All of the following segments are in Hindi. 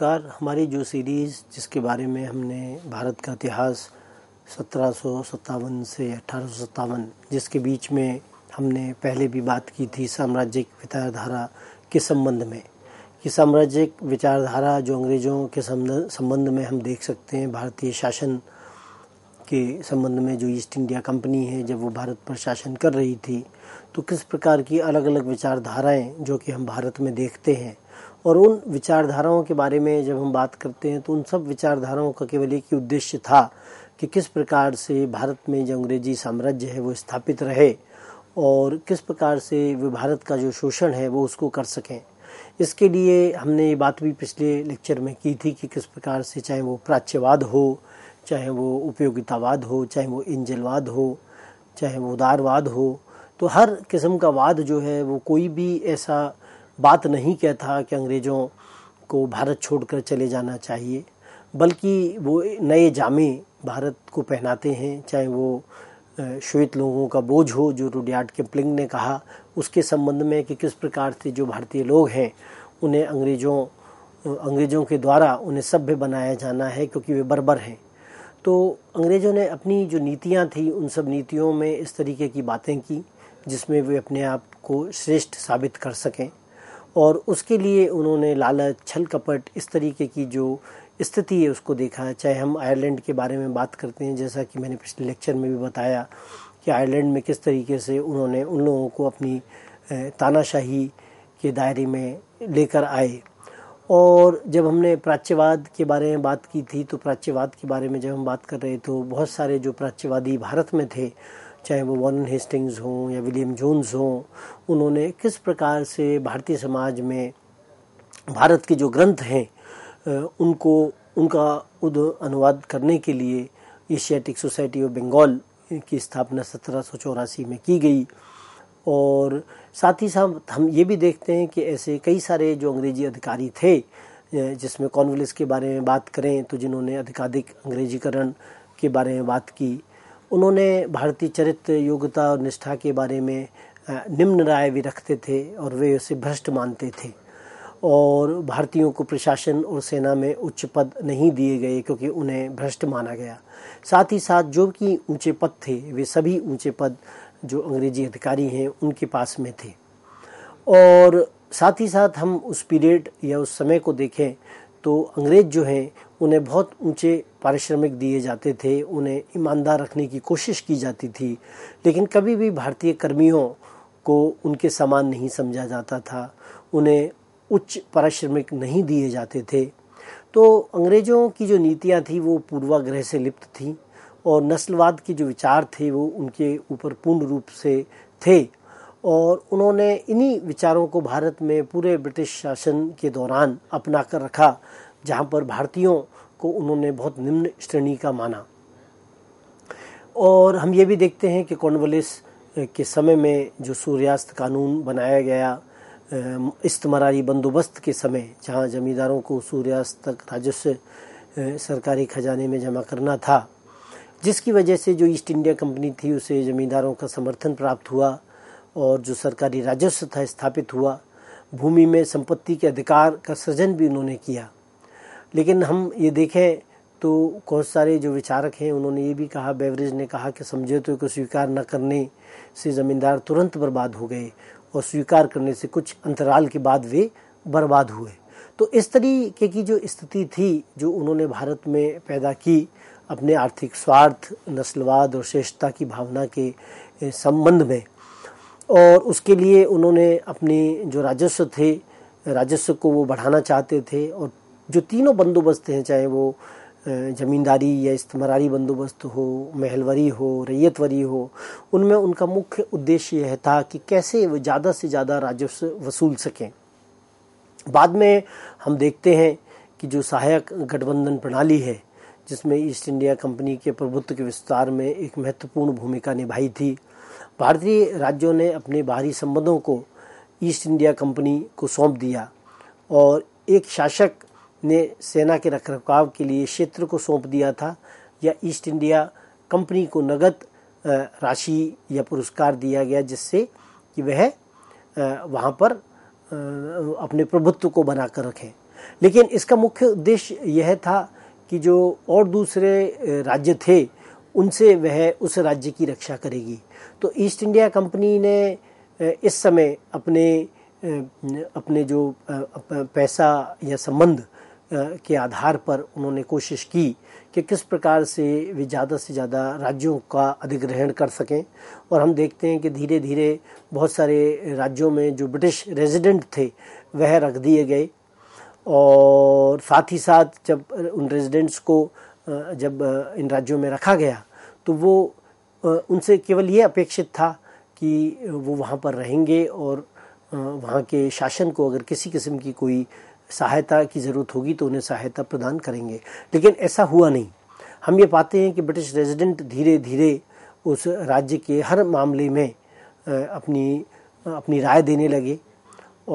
नमस्कार हमारी जो सीरीज़ जिसके बारे में हमने भारत का इतिहास सत्रह से अठारह जिसके बीच में हमने पहले भी बात की थी साम्राज्यिक विचारधारा के संबंध में कि साम्राज्यिक विचारधारा जो अंग्रेज़ों के संबंध में हम देख सकते हैं भारतीय शासन के संबंध में जो ईस्ट इंडिया कंपनी है जब वो भारत पर शासन कर रही थी तो किस प्रकार की अलग अलग विचारधाराएं जो कि हम भारत में देखते हैं और उन विचारधाराओं के बारे में जब हम बात करते हैं तो उन सब विचारधाराओं का केवल एक ही उद्देश्य था कि किस प्रकार से भारत में जो अंग्रेजी साम्राज्य है वो स्थापित रहे और किस प्रकार से वे भारत का जो शोषण है वो उसको कर सकें इसके लिए हमने ये बात भी पिछले लेक्चर में की थी कि किस प्रकार से चाहे वो प्राच्यवाद हो चाहे वो उपयोगितावाद हो चाहे वो इंजलवाद हो चाहे वो उदारवाद हो तो हर किस्म का वाद जो है वो कोई भी ऐसा बात नहीं कहता कि अंग्रेज़ों को भारत छोड़कर चले जाना चाहिए बल्कि वो नए जामे भारत को पहनाते हैं चाहे वो श्वेत लोगों का बोझ हो जो के किपलिंग ने कहा उसके संबंध में कि किस प्रकार से जो भारतीय लोग हैं उन्हें अंग्रेज़ों अंग्रेज़ों के द्वारा उन्हें सभ्य बनाया जाना है क्योंकि वे बर्बर हैं तो अंग्रेज़ों ने अपनी जो नीतियाँ थी उन सब नीतियों में इस तरीके की बातें की जिसमें वे अपने आप को श्रेष्ठ साबित कर सकें और उसके लिए उन्होंने लालच छल कपट इस तरीके की जो स्थिति है उसको देखा है चाहे हम आयरलैंड के बारे में बात करते हैं जैसा कि मैंने पिछले लेक्चर में भी बताया कि आयरलैंड में किस तरीके से उन्होंने उन लोगों को अपनी तानाशाही के दायरे में लेकर आए और जब हमने प्राच्यवाद के बारे में बात की थी तो प्राच्यवाद के बारे में जब हम बात कर रहे थे तो बहुत सारे जो प्राच्यवादी भारत में थे चाहे वो वॉरन हेस्टिंग्स हों या विलियम जोन्स हों उन्होंने किस प्रकार से भारतीय समाज में भारत के जो ग्रंथ हैं उनको उनका उद अनुवाद करने के लिए एशियाटिक सोसाइटी ऑफ बंगाल की स्थापना सत्रह में की गई और साथ ही साथ हम ये भी देखते हैं कि ऐसे कई सारे जो अंग्रेजी अधिकारी थे जिसमें कॉन्वलिस के बारे में बात करें तो जिन्होंने अधिकाधिक अंग्रेजीकरण के बारे में बात की उन्होंने भारतीय चरित्र योग्यता और निष्ठा के बारे में निम्न राय भी रखते थे और वे उसे भ्रष्ट मानते थे और भारतीयों को प्रशासन और सेना में उच्च पद नहीं दिए गए क्योंकि उन्हें भ्रष्ट माना गया साथ ही साथ जो कि ऊंचे पद थे वे सभी ऊंचे पद जो अंग्रेजी अधिकारी हैं उनके पास में थे और साथ ही साथ हम उस पीरियड या उस समय को देखें तो अंग्रेज जो हैं उन्हें बहुत ऊंचे पारिश्रमिक दिए जाते थे उन्हें ईमानदार रखने की कोशिश की जाती थी लेकिन कभी भी भारतीय कर्मियों को उनके समान नहीं समझा जाता था उन्हें उच्च पारिश्रमिक नहीं दिए जाते थे तो अंग्रेज़ों की जो नीतियाँ थी वो पूर्वाग्रह से लिप्त थी और नस्लवाद के जो विचार थे वो उनके ऊपर पूर्ण रूप से थे और उन्होंने इन्हीं विचारों को भारत में पूरे ब्रिटिश शासन के दौरान अपना कर रखा जहाँ पर भारतीयों को उन्होंने बहुत निम्न श्रेणी का माना और हम ये भी देखते हैं कि कॉन्वलिस के समय में जो सूर्यास्त कानून बनाया गया इस्तमरारी बंदोबस्त के समय जहाँ जमींदारों को सूर्यास्त तक राजस्व सरकारी खजाने में जमा करना था जिसकी वजह से जो ईस्ट इंडिया कंपनी थी उसे जमींदारों का समर्थन प्राप्त हुआ और जो सरकारी राजस्व था स्थापित हुआ भूमि में संपत्ति के अधिकार का सृजन भी उन्होंने किया लेकिन हम ये देखें तो बहुत सारे जो विचारक हैं उन्होंने ये भी कहा बेवरेज ने कहा कि समझौते को स्वीकार न करने से ज़मींदार तुरंत बर्बाद हो गए और स्वीकार करने से कुछ अंतराल के बाद वे बर्बाद हुए तो इस तरीके की जो स्थिति थी जो उन्होंने भारत में पैदा की अपने आर्थिक स्वार्थ नस्लवाद और श्रेष्ठता की भावना के संबंध में और उसके लिए उन्होंने अपने जो राजस्व थे राजस्व को वो बढ़ाना चाहते थे और जो तीनों बंदोबस्त हैं चाहे वो ज़मींदारी या इस्तमरारी बंदोबस्त हो महलवरी हो रैयतवरी हो उनमें उनका मुख्य उद्देश्य यह था कि कैसे वो ज़्यादा से ज़्यादा राजस्व वसूल सकें बाद में हम देखते हैं कि जो सहायक गठबंधन प्रणाली है जिसमें ईस्ट इंडिया कंपनी के प्रभुत्व के विस्तार में एक महत्वपूर्ण भूमिका निभाई थी भारतीय राज्यों ने अपने बाहरी संबंधों को ईस्ट इंडिया कंपनी को सौंप दिया और एक शासक ने सेना के रखरखाव के लिए क्षेत्र को सौंप दिया था या ईस्ट इंडिया कंपनी को नगद राशि या पुरस्कार दिया गया जिससे कि वह वहाँ पर अपने प्रभुत्व को बनाकर रखें लेकिन इसका मुख्य उद्देश्य यह था कि जो और दूसरे राज्य थे उनसे वह उस राज्य की रक्षा करेगी तो ईस्ट इंडिया कंपनी ने इस समय अपने अपने जो पैसा या संबंध के आधार पर उन्होंने कोशिश की कि किस प्रकार से वे ज़्यादा से ज़्यादा राज्यों का अधिग्रहण कर सकें और हम देखते हैं कि धीरे धीरे बहुत सारे राज्यों में जो ब्रिटिश रेजिडेंट थे वह रख दिए गए और साथ ही साथ जब उन रेजिडेंट्स को जब इन राज्यों में रखा गया तो वो उनसे केवल ये अपेक्षित था कि वो वहाँ पर रहेंगे और वहाँ के शासन को अगर किसी किस्म की कोई सहायता की ज़रूरत होगी तो उन्हें सहायता प्रदान करेंगे लेकिन ऐसा हुआ नहीं हम ये पाते हैं कि ब्रिटिश रेजिडेंट धीरे धीरे उस राज्य के हर मामले में अपनी अपनी राय देने लगे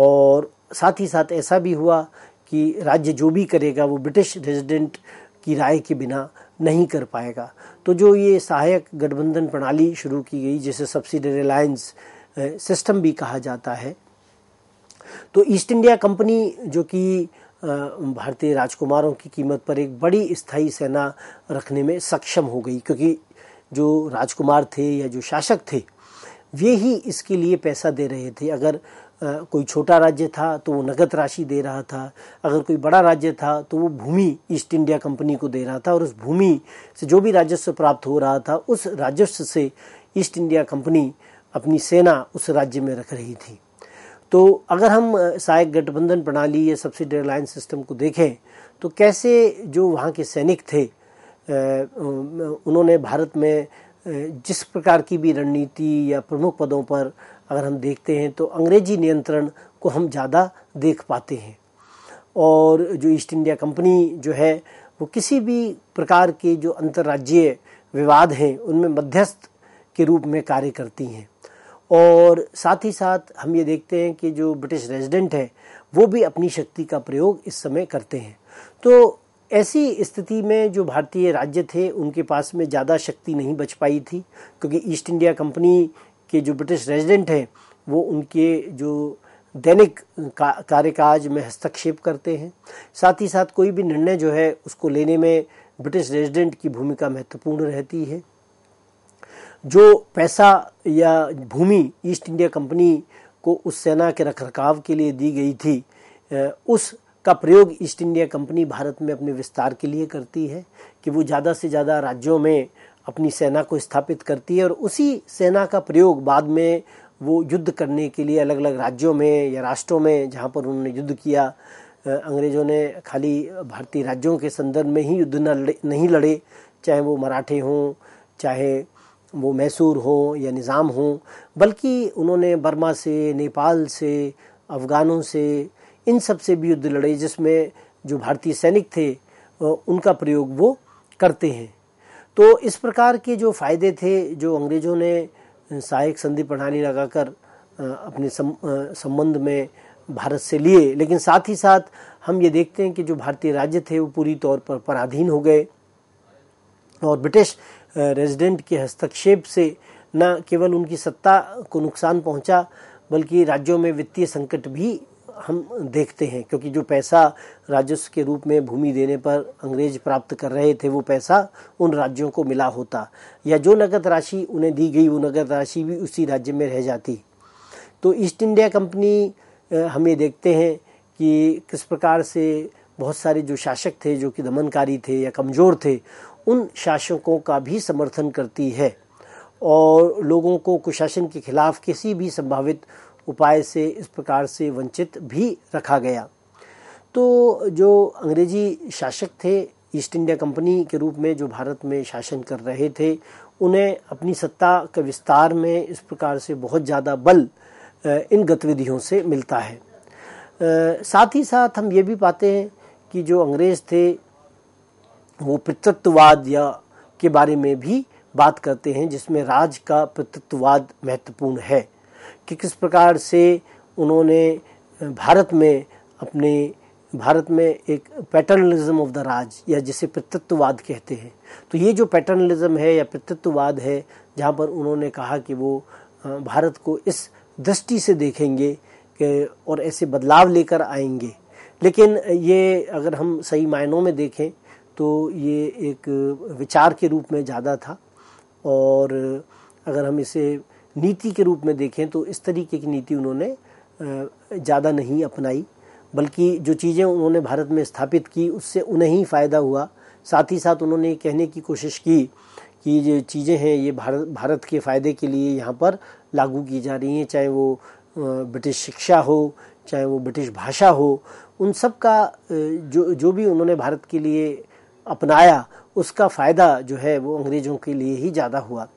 और साथ ही साथ ऐसा भी हुआ कि राज्य जो भी करेगा वो ब्रिटिश रेजिडेंट की राय के बिना नहीं कर पाएगा तो जो ये सहायक गठबंधन प्रणाली शुरू की गई जिसे सब्सिडी रिलायंस सिस्टम भी कहा जाता है तो ईस्ट इंडिया कंपनी जो कि भारतीय राजकुमारों की कीमत पर एक बड़ी स्थायी सेना रखने में सक्षम हो गई क्योंकि जो राजकुमार थे या जो शासक थे वे ही इसके लिए पैसा दे रहे थे अगर कोई छोटा राज्य था तो वो नकद राशि दे रहा था अगर कोई बड़ा राज्य था तो वो भूमि ईस्ट इंडिया कंपनी को दे रहा था और उस भूमि से जो भी राजस्व प्राप्त हो रहा था उस राजस्व से ईस्ट इंडिया कंपनी अपनी सेना उस राज्य में रख रही थी तो अगर हम सहायक गठबंधन प्रणाली या सब्सिडी लाइन सिस्टम को देखें तो कैसे जो वहाँ के सैनिक थे उन्होंने भारत में जिस प्रकार की भी रणनीति या प्रमुख पदों पर अगर हम देखते हैं तो अंग्रेजी नियंत्रण को हम ज़्यादा देख पाते हैं और जो ईस्ट इंडिया कंपनी जो है वो किसी भी प्रकार के जो अंतर्राज्यीय विवाद हैं उनमें मध्यस्थ के रूप में कार्य करती हैं और साथ ही साथ हम ये देखते हैं कि जो ब्रिटिश रेजिडेंट है वो भी अपनी शक्ति का प्रयोग इस समय करते हैं तो ऐसी स्थिति में जो भारतीय राज्य थे उनके पास में ज़्यादा शक्ति नहीं बच पाई थी क्योंकि ईस्ट इंडिया कंपनी के जो ब्रिटिश रेजिडेंट हैं वो उनके जो दैनिक का, कार्यकाज में हस्तक्षेप करते हैं साथ ही साथ कोई भी निर्णय जो है उसको लेने में ब्रिटिश रेजिडेंट की भूमिका महत्वपूर्ण रहती है जो पैसा या भूमि ईस्ट इंडिया कंपनी को उस सेना के रखरखाव के लिए दी गई थी उस का प्रयोग ईस्ट इंडिया कंपनी भारत में अपने विस्तार के लिए करती है कि वो ज़्यादा से ज़्यादा राज्यों में अपनी सेना को स्थापित करती है और उसी सेना का प्रयोग बाद में वो युद्ध करने के लिए अलग अलग राज्यों में या राष्ट्रों में जहाँ पर उन्होंने युद्ध किया अंग्रेज़ों ने खाली भारतीय राज्यों के संदर्भ में ही युद्ध न नहीं लड़े चाहे वो मराठे हों चाहे वो मैसूर हो या निज़ाम हो बल्कि उन्होंने बर्मा से नेपाल से अफ़गानों से इन सब से भी युद्ध लड़े जिसमें जो भारतीय सैनिक थे उनका प्रयोग वो करते हैं तो इस प्रकार के जो फायदे थे जो अंग्रेजों ने सहायक संधि प्रणाली लगाकर अपने संबंध में भारत से लिए लेकिन साथ ही साथ हम ये देखते हैं कि जो भारतीय राज्य थे वो पूरी तौर पर पराधीन हो गए और ब्रिटिश रेजिडेंट के हस्तक्षेप से न केवल उनकी सत्ता को नुकसान पहुंचा बल्कि राज्यों में वित्तीय संकट भी हम देखते हैं क्योंकि जो पैसा राजस्व के रूप में भूमि देने पर अंग्रेज प्राप्त कर रहे थे वो पैसा उन राज्यों को मिला होता या जो नगद राशि उन्हें दी गई वो नगद राशि भी उसी राज्य में रह जाती तो ईस्ट इंडिया कंपनी हम ये देखते हैं कि किस प्रकार से बहुत सारे जो शासक थे जो कि दमनकारी थे या कमज़ोर थे उन शासकों का भी समर्थन करती है और लोगों को कुशासन के खिलाफ किसी भी संभावित उपाय से इस प्रकार से वंचित भी रखा गया तो जो अंग्रेजी शासक थे ईस्ट इंडिया कंपनी के रूप में जो भारत में शासन कर रहे थे उन्हें अपनी सत्ता के विस्तार में इस प्रकार से बहुत ज़्यादा बल इन गतिविधियों से मिलता है साथ ही साथ हम ये भी पाते हैं कि जो अंग्रेज़ थे वो पितृत्ववाद या के बारे में भी बात करते हैं जिसमें राज का पितृत्ववाद महत्वपूर्ण है कि किस प्रकार से उन्होंने भारत में अपने भारत में एक पैटर्नलिज्म ऑफ द राज या जिसे पितृत्ववाद कहते हैं तो ये जो पैटर्नलिज्म है या पितृत्ववाद है जहाँ पर उन्होंने कहा कि वो भारत को इस दृष्टि से देखेंगे और ऐसे बदलाव लेकर आएंगे लेकिन ये अगर हम सही मायनों में देखें तो ये एक विचार के रूप में ज़्यादा था और अगर हम इसे नीति के रूप में देखें तो इस तरीके की नीति उन्होंने ज़्यादा नहीं अपनाई बल्कि जो चीज़ें उन्होंने भारत में स्थापित की उससे उन्हें ही फ़ायदा हुआ साथ ही साथ उन्होंने कहने की कोशिश की कि ये चीज़ें हैं ये भारत भारत के फ़ायदे के लिए यहाँ पर लागू की जा रही हैं चाहे वो ब्रिटिश शिक्षा हो चाहे वो ब्रिटिश भाषा हो उन सब का जो जो भी उन्होंने भारत के लिए अपनाया उसका फ़ायदा जो है वो अंग्रेज़ों के लिए ही ज़्यादा हुआ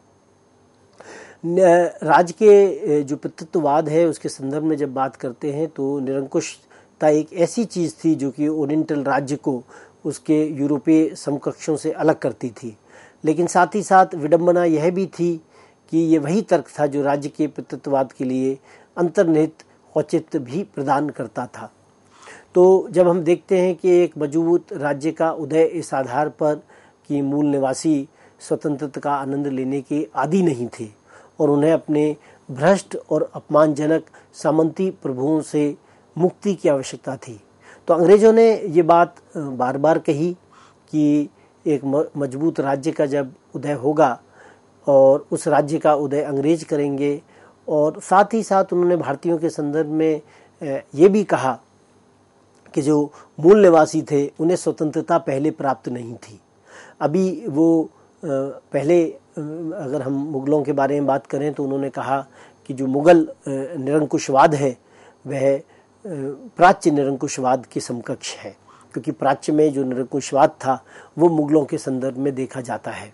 राज्य के जो पितृत्ववाद है उसके संदर्भ में जब बात करते हैं तो निरंकुशता एक ऐसी चीज़ थी जो कि ओरिएंटल राज्य को उसके यूरोपीय समकक्षों से अलग करती थी लेकिन साथ ही साथ विडम्बना यह भी थी कि ये वही तर्क था जो राज्य के पितृत्ववाद के लिए अंतर्निहित औचित्य भी प्रदान करता था तो जब हम देखते हैं कि एक मजबूत राज्य का उदय इस आधार पर कि मूल निवासी स्वतंत्रता का आनंद लेने के आदि नहीं थे और उन्हें अपने भ्रष्ट और अपमानजनक सामंती प्रभुओं से मुक्ति की आवश्यकता थी तो अंग्रेजों ने ये बात बार बार कही कि एक मजबूत राज्य का जब उदय होगा और उस राज्य का उदय अंग्रेज करेंगे और साथ ही साथ उन्होंने भारतीयों के संदर्भ में ये भी कहा कि जो मूल निवासी थे उन्हें स्वतंत्रता पहले प्राप्त नहीं थी अभी वो पहले अगर हम मुग़लों के बारे में बात करें तो उन्होंने कहा कि जो मुग़ल निरंकुशवाद है वह प्राच्य निरंकुशवाद के समकक्ष है क्योंकि प्राच्य में जो निरंकुशवाद था वो मुग़लों के संदर्भ में देखा जाता है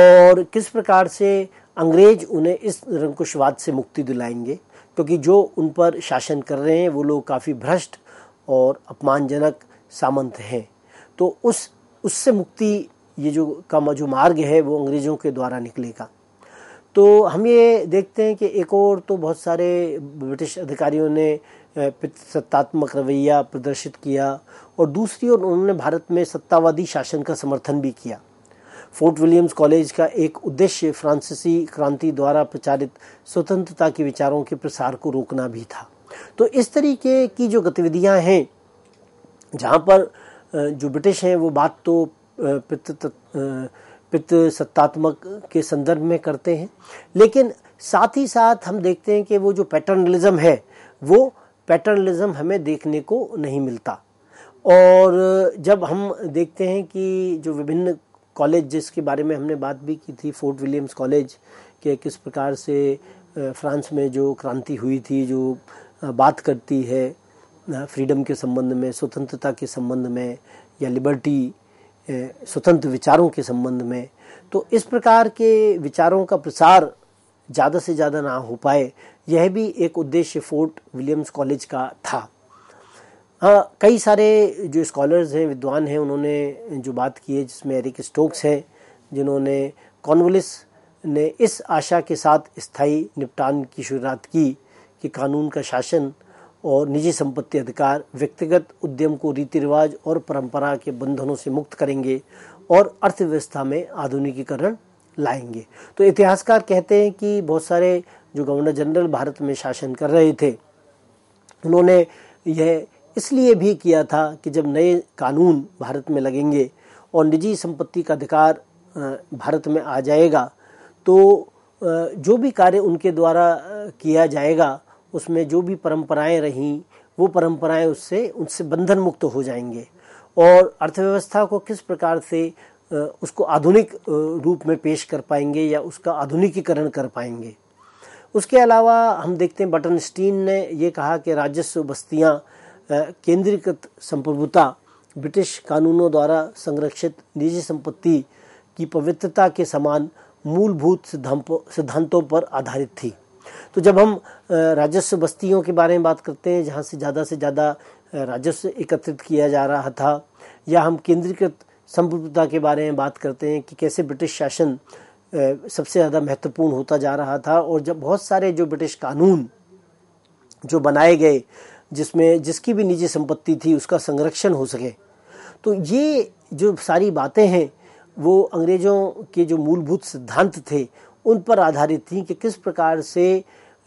और किस प्रकार से अंग्रेज उन्हें इस निरंकुशवाद से मुक्ति दिलाएंगे क्योंकि जो उन पर शासन कर रहे हैं वो लोग काफ़ी भ्रष्ट और अपमानजनक सामंत हैं तो उस उससे मुक्ति ये जो का जो मार्ग है वो अंग्रेज़ों के द्वारा निकलेगा तो हम ये देखते हैं कि एक और तो बहुत सारे ब्रिटिश अधिकारियों ने सत्तात्मक रवैया प्रदर्शित किया और दूसरी ओर उन्होंने भारत में सत्तावादी शासन का समर्थन भी किया फोर्ट विलियम्स कॉलेज का एक उद्देश्य फ्रांसीसी क्रांति द्वारा प्रचारित स्वतंत्रता के विचारों के प्रसार को रोकना भी था तो इस तरीके की जो गतिविधियां हैं जहां पर जो ब्रिटिश हैं वो बात तो पित्त पित सत्तात्मक के संदर्भ में करते हैं लेकिन साथ ही साथ हम देखते हैं कि वो जो पैटर्नलिज्म है वो पैटर्नलिज्म हमें देखने को नहीं मिलता और जब हम देखते हैं कि जो विभिन्न कॉलेज जिसके बारे में हमने बात भी की थी फोर्ट विलियम्स कॉलेज के किस प्रकार से फ्रांस में जो क्रांति हुई थी जो बात करती है फ्रीडम के संबंध में स्वतंत्रता के संबंध में या लिबर्टी स्वतंत्र विचारों के संबंध में तो इस प्रकार के विचारों का प्रसार ज़्यादा से ज़्यादा ना हो पाए यह भी एक उद्देश्य फोर्ट विलियम्स कॉलेज का था हाँ कई सारे जो स्कॉलर्स हैं विद्वान हैं उन्होंने जो बात की है जिसमें एरिक स्टोक्स हैं जिन्होंने कॉन्वलिस ने इस आशा के साथ स्थायी निपटान की शुरुआत की कि कानून का शासन और निजी संपत्ति अधिकार व्यक्तिगत उद्यम को रीति रिवाज और परंपरा के बंधनों से मुक्त करेंगे और अर्थव्यवस्था में आधुनिकीकरण लाएंगे तो इतिहासकार कहते हैं कि बहुत सारे जो गवर्नर जनरल भारत में शासन कर रहे थे उन्होंने यह इसलिए भी किया था कि जब नए कानून भारत में लगेंगे और निजी संपत्ति का अधिकार भारत में आ जाएगा तो जो भी कार्य उनके द्वारा किया जाएगा उसमें जो भी परंपराएं रहीं वो परंपराएं उससे उनसे बंधन मुक्त हो जाएंगे और अर्थव्यवस्था को किस प्रकार से उसको आधुनिक रूप में पेश कर पाएंगे या उसका आधुनिकीकरण कर पाएंगे उसके अलावा हम देखते हैं बटन स्टीन ने ये कहा कि राजस्व बस्तियाँ केंद्रीकृत संप्रभुता ब्रिटिश कानूनों द्वारा संरक्षित निजी संपत्ति की पवित्रता के समान मूलभूत सिद्धांतों पर आधारित थी तो जब हम राजस्व बस्तियों के बारे में बात करते हैं जहाँ से ज़्यादा से ज़्यादा राजस्व एकत्रित किया जा रहा था या हम केंद्रीकृत संप्रभुता के बारे में बात करते हैं कि कैसे ब्रिटिश शासन सबसे ज़्यादा महत्वपूर्ण होता जा रहा था और जब बहुत सारे जो ब्रिटिश कानून जो बनाए गए जिसमें जिसकी भी निजी संपत्ति थी उसका संरक्षण हो सके तो ये जो सारी बातें हैं वो अंग्रेज़ों के जो मूलभूत सिद्धांत थे उन पर आधारित थी कि किस प्रकार से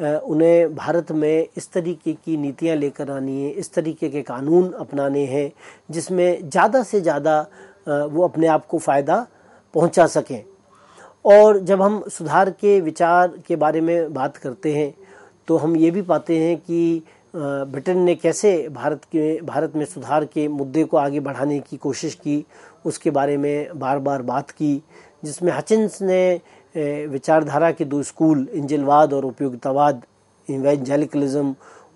उन्हें भारत में इस तरीके की नीतियाँ लेकर आनी है इस तरीके के कानून अपनाने हैं जिसमें ज़्यादा से ज़्यादा वो अपने आप को फ़ायदा पहुँचा सकें और जब हम सुधार के विचार के बारे में बात करते हैं तो हम ये भी पाते हैं कि ब्रिटेन ने कैसे भारत के भारत में सुधार के मुद्दे को आगे बढ़ाने की कोशिश की उसके बारे में बार बार बात की जिसमें हचिन्स ने विचारधारा के दो स्कूल इंजिलवाद और उपयोगितावाद इवेंजेलिकलिज्म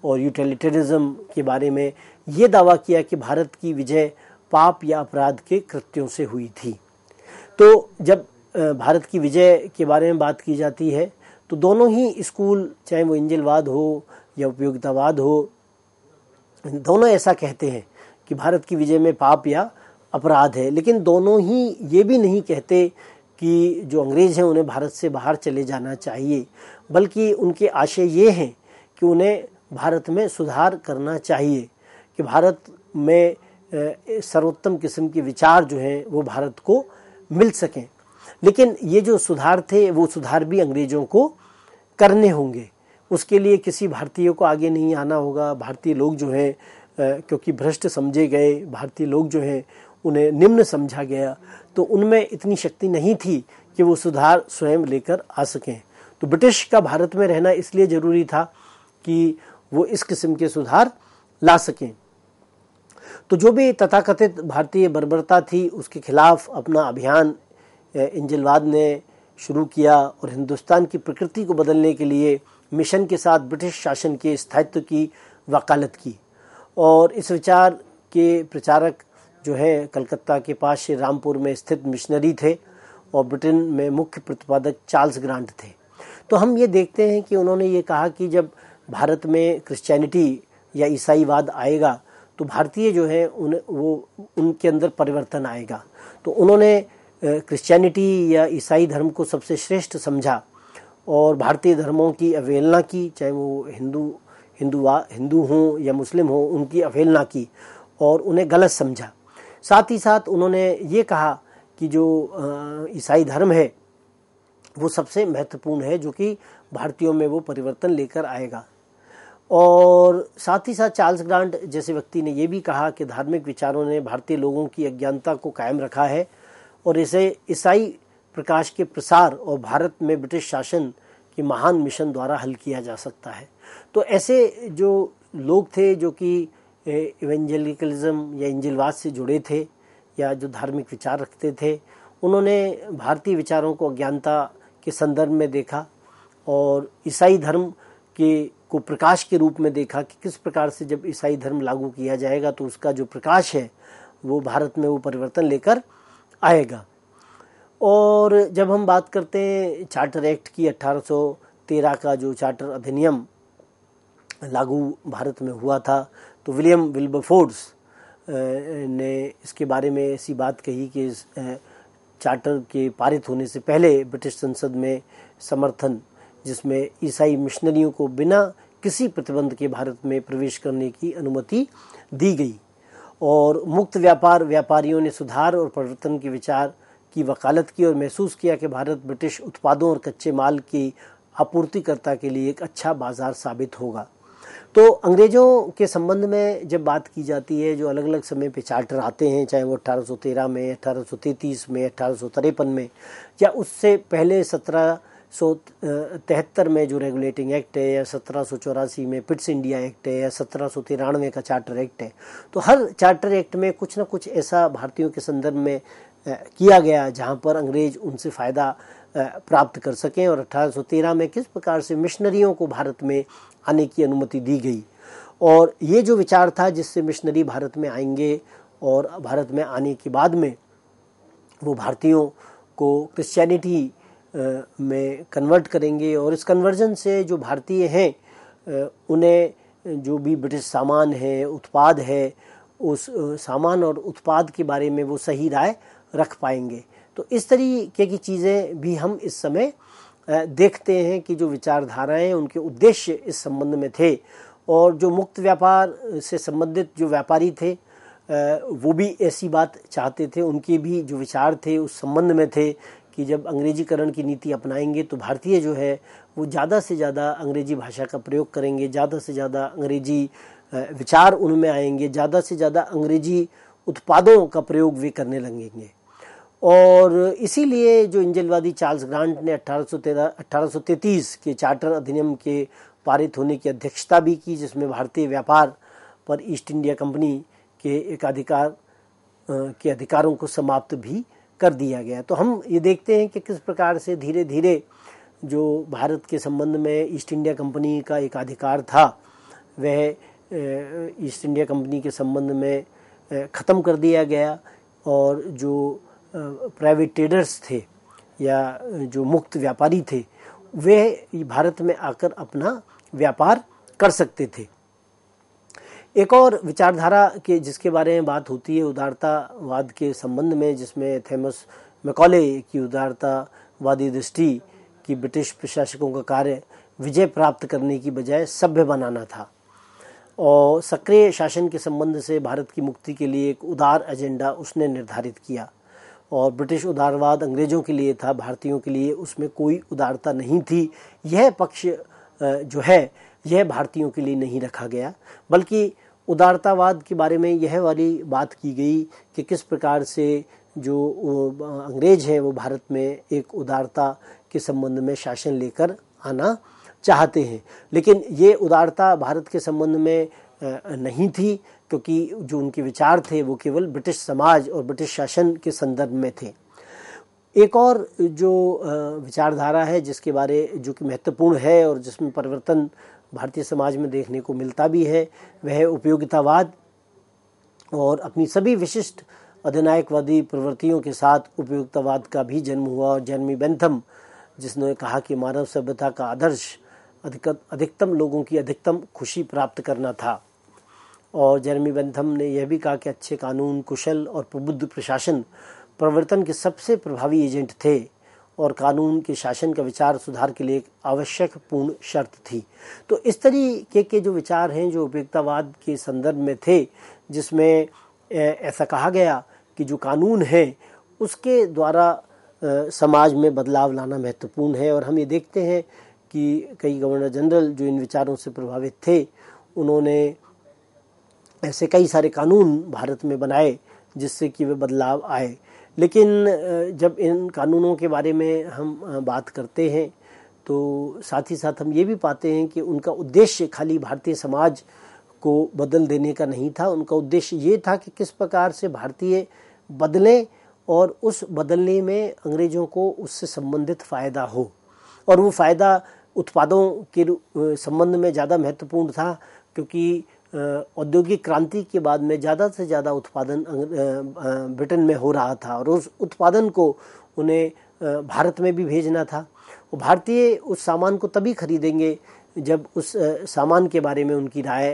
और यूटिलिटेरिज्म के बारे में ये दावा किया कि भारत की विजय पाप या अपराध के कृत्यों से हुई थी तो जब भारत की विजय के बारे में बात की जाती है तो दोनों ही स्कूल चाहे वो इंजिलवाद हो या उपयोगितावाद हो दोनों ऐसा कहते हैं कि भारत की विजय में पाप या अपराध है लेकिन दोनों ही ये भी नहीं कहते कि जो अंग्रेज़ हैं उन्हें भारत से बाहर चले जाना चाहिए बल्कि उनके आशय ये हैं कि उन्हें भारत में सुधार करना चाहिए कि भारत में सर्वोत्तम किस्म के विचार जो हैं वो भारत को मिल सकें लेकिन ये जो सुधार थे वो सुधार भी अंग्रेज़ों को करने होंगे उसके लिए किसी भारतीय को आगे नहीं आना होगा भारतीय लोग जो हैं क्योंकि भ्रष्ट समझे गए भारतीय लोग जो हैं उन्हें निम्न समझा गया तो उनमें इतनी शक्ति नहीं थी कि वो सुधार स्वयं लेकर आ सकें तो ब्रिटिश का भारत में रहना इसलिए ज़रूरी था कि वो इस किस्म के सुधार ला सकें तो जो भी तथाकथित भारतीय बर्बरता थी उसके खिलाफ अपना अभियान इंजलवाद ने शुरू किया और हिंदुस्तान की प्रकृति को बदलने के लिए मिशन के साथ ब्रिटिश शासन के स्थायित्व की वकालत की और इस विचार के प्रचारक जो है कलकत्ता के पास श्री रामपुर में स्थित मिशनरी थे और ब्रिटेन में मुख्य प्रतिपादक चार्ल्स ग्रांट थे तो हम ये देखते हैं कि उन्होंने ये कहा कि जब भारत में क्रिश्चियनिटी या ईसाईवाद आएगा तो भारतीय जो है उन वो उनके अंदर परिवर्तन आएगा तो उन्होंने क्रिश्चियनिटी या ईसाई धर्म को सबसे श्रेष्ठ समझा और भारतीय धर्मों की अवहेलना की चाहे वो हिंदू हिंदू हिंदू हों या मुस्लिम हों उनकी अवहेलना की और उन्हें गलत समझा साथ ही साथ उन्होंने ये कहा कि जो ईसाई धर्म है वो सबसे महत्वपूर्ण है जो कि भारतीयों में वो परिवर्तन लेकर आएगा और साथ ही साथ चार्ल्स ग्रांट जैसे व्यक्ति ने यह भी कहा कि धार्मिक विचारों ने भारतीय लोगों की अज्ञानता को कायम रखा है और इसे ईसाई प्रकाश के प्रसार और भारत में ब्रिटिश शासन के महान मिशन द्वारा हल किया जा सकता है तो ऐसे जो लोग थे जो कि इवेंजलिकलिज्म या इंजिलवाद से जुड़े थे या जो धार्मिक विचार रखते थे उन्होंने भारतीय विचारों को अज्ञानता के संदर्भ में देखा और ईसाई धर्म के को प्रकाश के रूप में देखा कि किस प्रकार से जब ईसाई धर्म लागू किया जाएगा तो उसका जो प्रकाश है वो भारत में वो परिवर्तन लेकर आएगा और जब हम बात करते हैं चार्टर एक्ट की 1813 का जो चार्टर अधिनियम लागू भारत में हुआ था तो विलियम विल्बरफोर्ड्स ने इसके बारे में ऐसी बात कही कि इस चार्टर के पारित होने से पहले ब्रिटिश संसद में समर्थन जिसमें ईसाई मिशनरियों को बिना किसी प्रतिबंध के भारत में प्रवेश करने की अनुमति दी गई और मुक्त व्यापार व्यापारियों ने सुधार और परिवर्तन के विचार की वकालत की और महसूस किया कि भारत ब्रिटिश उत्पादों और कच्चे माल की आपूर्तिकर्ता के लिए एक अच्छा बाजार साबित होगा तो अंग्रेज़ों के संबंध में जब बात की जाती है जो अलग अलग समय पे चार्टर आते हैं चाहे वो 1813 में 1833 में अठारह में या उससे पहले सत्रह सौ तिहत्तर में जो रेगुलेटिंग एक्ट है या सत्रह सौ चौरासी में पिट्स इंडिया एक्ट है या सत्रह सौ तिरानवे का चार्टर एक्ट है तो हर चार्टर एक्ट में कुछ ना कुछ ऐसा भारतीयों के संदर्भ में किया गया जहाँ पर अंग्रेज उनसे फ़ायदा प्राप्त कर सकें और सौ तेरह में किस प्रकार से मिशनरियों को भारत में आने की अनुमति दी गई और ये जो विचार था जिससे मिशनरी भारत में आएंगे और भारत में आने के बाद में वो भारतीयों को क्रिश्चियनिटी में कन्वर्ट करेंगे और इस कन्वर्जन से जो भारतीय हैं उन्हें जो भी ब्रिटिश सामान है उत्पाद है उस सामान और उत्पाद के बारे में वो सही राय रख पाएंगे तो इस तरीके की चीज़ें भी हम इस समय देखते हैं कि जो विचारधाराएं उनके उद्देश्य इस संबंध में थे और जो मुक्त व्यापार से संबंधित जो व्यापारी थे वो भी ऐसी बात चाहते थे उनके भी जो विचार थे उस संबंध में थे कि जब अंग्रेजीकरण की नीति अपनाएंगे तो भारतीय जो है वो ज़्यादा से ज़्यादा अंग्रेजी भाषा का प्रयोग करेंगे ज़्यादा से ज़्यादा अंग्रेजी विचार उनमें आएंगे ज़्यादा से ज़्यादा अंग्रेजी उत्पादों का प्रयोग वे करने लगेंगे और इसीलिए जो इंजलवादी चार्ल्स ग्रांट ने अठारह सौ के चार्टर अधिनियम के पारित होने की अध्यक्षता भी की जिसमें भारतीय व्यापार पर ईस्ट इंडिया कंपनी के एकाधिकार के अधिकारों को समाप्त भी कर दिया गया तो हम ये देखते हैं कि किस प्रकार से धीरे धीरे जो भारत के संबंध में ईस्ट इंडिया कंपनी का एक अधिकार था वह ईस्ट इंडिया कंपनी के संबंध में ख़त्म कर दिया गया और जो प्राइवेट ट्रेडर्स थे या जो मुक्त व्यापारी थे वे भारत में आकर अपना व्यापार कर सकते थे एक और विचारधारा के जिसके बारे में बात होती है उदारतावाद के संबंध में जिसमें थेमस मैकॉले की उदारतावादी दृष्टि कि ब्रिटिश प्रशासकों का कार्य विजय प्राप्त करने की बजाय सभ्य बनाना था और सक्रिय शासन के संबंध से भारत की मुक्ति के लिए एक उदार एजेंडा उसने निर्धारित किया और ब्रिटिश उदारवाद अंग्रेज़ों के लिए था भारतीयों के लिए उसमें कोई उदारता नहीं थी यह पक्ष जो है यह भारतीयों के लिए नहीं रखा गया बल्कि उदारतावाद के बारे में यह वाली बात की गई कि किस प्रकार से जो अंग्रेज हैं वो भारत में एक उदारता के संबंध में शासन लेकर आना चाहते हैं लेकिन ये उदारता भारत के संबंध में नहीं थी क्योंकि जो उनके विचार थे वो केवल ब्रिटिश समाज और ब्रिटिश शासन के संदर्भ में थे एक और जो विचारधारा है जिसके बारे जो कि महत्वपूर्ण है और जिसमें परिवर्तन भारतीय समाज में देखने को मिलता भी है वह उपयोगितावाद और अपनी सभी विशिष्ट अधिनायकवादी प्रवृत्तियों के साथ उपयोगितावाद का भी जन्म हुआ और जन्मी बेंथम जिसने कहा कि मानव सभ्यता का आदर्श अधिकतम लोगों की अधिकतम खुशी प्राप्त करना था और जर्मी बंथम ने यह भी कहा कि अच्छे कानून कुशल और प्रबुद्ध प्रशासन प्रवर्तन के सबसे प्रभावी एजेंट थे और कानून के शासन का विचार सुधार के लिए एक आवश्यक पूर्ण शर्त थी तो इस तरीके के जो विचार हैं जो उपयोगतावाद के संदर्भ में थे जिसमें ऐसा कहा गया कि जो कानून है उसके द्वारा समाज में बदलाव लाना महत्वपूर्ण है और हम ये देखते हैं कि कई गवर्नर जनरल जो इन विचारों से प्रभावित थे उन्होंने ऐसे कई सारे कानून भारत में बनाए जिससे कि वे बदलाव आए लेकिन जब इन कानूनों के बारे में हम बात करते हैं तो साथ ही साथ हम ये भी पाते हैं कि उनका उद्देश्य खाली भारतीय समाज को बदल देने का नहीं था उनका उद्देश्य ये था कि किस प्रकार से भारतीय बदलें और उस बदलने में अंग्रेज़ों को उससे संबंधित फ़ायदा हो और वो फ़ायदा उत्पादों के संबंध में ज़्यादा महत्वपूर्ण था क्योंकि औद्योगिक क्रांति के बाद में ज़्यादा से ज़्यादा उत्पादन ब्रिटेन में हो रहा था और उस उत्पादन को उन्हें भारत में भी भेजना था भारतीय उस सामान को तभी खरीदेंगे जब उस सामान के बारे में उनकी राय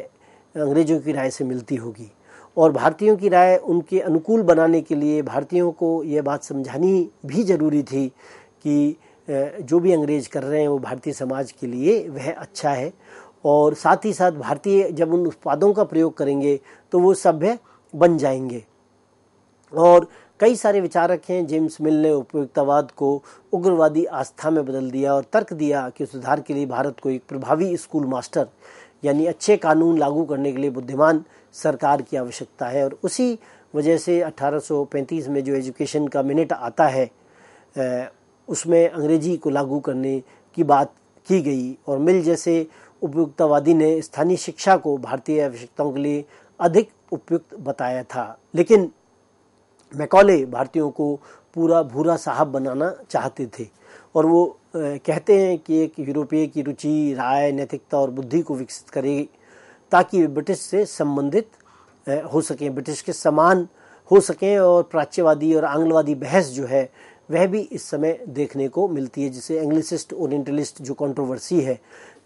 अंग्रेजों की राय से मिलती होगी और भारतीयों की राय उनके अनुकूल बनाने के लिए भारतीयों को यह बात समझानी भी ज़रूरी थी कि जो भी अंग्रेज कर रहे हैं वो भारतीय समाज के लिए वह अच्छा है और साथ ही साथ भारतीय जब उन उत्पादों का प्रयोग करेंगे तो वो सभ्य बन जाएंगे और कई सारे विचारक हैं जेम्स मिल ने उपयुक्तवाद को उग्रवादी आस्था में बदल दिया और तर्क दिया कि सुधार के लिए भारत को एक प्रभावी स्कूल मास्टर यानी अच्छे कानून लागू करने के लिए बुद्धिमान सरकार की आवश्यकता है और उसी वजह से 1835 में जो एजुकेशन का मिनट आता है उसमें अंग्रेजी को लागू करने की बात की गई और मिल जैसे उपयुक्तवादी ने स्थानीय शिक्षा को भारतीय आवश्यकताओं के लिए अधिक उपयुक्त बताया था लेकिन मैकॉले भारतीयों को पूरा भूरा साहब बनाना चाहते थे और वो कहते हैं कि एक यूरोपीय की रुचि राय नैतिकता और बुद्धि को विकसित करेगी ताकि वे ब्रिटिश से संबंधित हो सकें ब्रिटिश के समान हो सकें और प्राच्यवादी और आंग्लवादी बहस जो है वह भी इस समय देखने को मिलती है जिसे एंग्लिसिस्ट ओरिएंटलिस्ट जो कंट्रोवर्सी है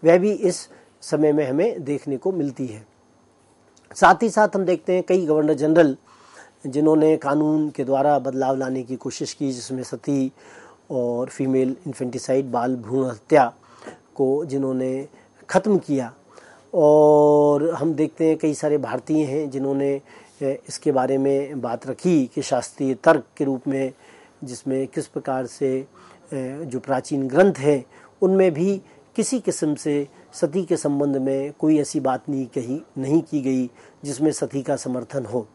वह भी इस समय में हमें देखने को मिलती है साथ ही साथ हम देखते हैं कई गवर्नर जनरल जिन्होंने कानून के द्वारा बदलाव लाने की कोशिश की जिसमें सती और फीमेल इन्फेंटिसाइड बाल भ्रूण हत्या को जिन्होंने ख़त्म किया और हम देखते हैं कई सारे भारतीय हैं जिन्होंने इसके बारे में बात रखी कि शास्त्रीय तर्क के रूप में जिसमें किस प्रकार से जो प्राचीन ग्रंथ हैं उनमें भी किसी किस्म से सती के संबंध में कोई ऐसी बात नहीं कही नहीं की गई जिसमें सती का समर्थन हो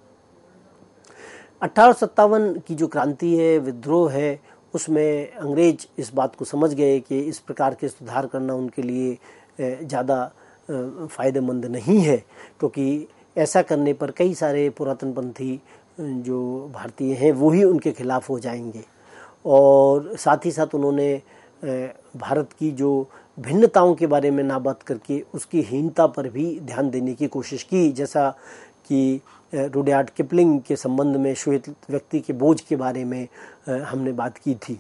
अठारह की जो क्रांति है विद्रोह है उसमें अंग्रेज इस बात को समझ गए कि इस प्रकार के सुधार करना उनके लिए ज़्यादा फ़ायदेमंद नहीं है क्योंकि ऐसा करने पर कई सारे पुरातनपंथी जो भारतीय हैं वो ही उनके खिलाफ हो जाएंगे और साथ ही साथ उन्होंने भारत की जो भिन्नताओं के बारे में ना बात करके उसकी हीनता पर भी ध्यान देने की कोशिश की जैसा कि रुडयार्ड किपलिंग के संबंध में श्वेत व्यक्ति के बोझ के बारे में हमने बात की थी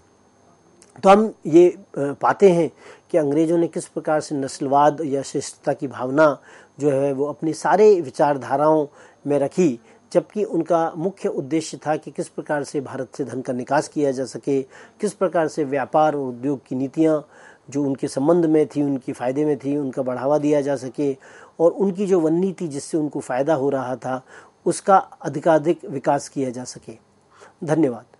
तो हम ये पाते हैं कि अंग्रेज़ों ने किस प्रकार से नस्लवाद या श्रेष्ठता की भावना जो है वो अपनी सारे विचारधाराओं में रखी जबकि उनका मुख्य उद्देश्य था कि किस प्रकार से भारत से धन का निकास किया जा सके किस प्रकार से व्यापार और उद्योग की नीतियाँ जो उनके संबंध में थी उनके फ़ायदे में थी उनका बढ़ावा दिया जा सके और उनकी जो वन्नी थी जिससे उनको फ़ायदा हो रहा था उसका अधिकाधिक विकास किया जा सके धन्यवाद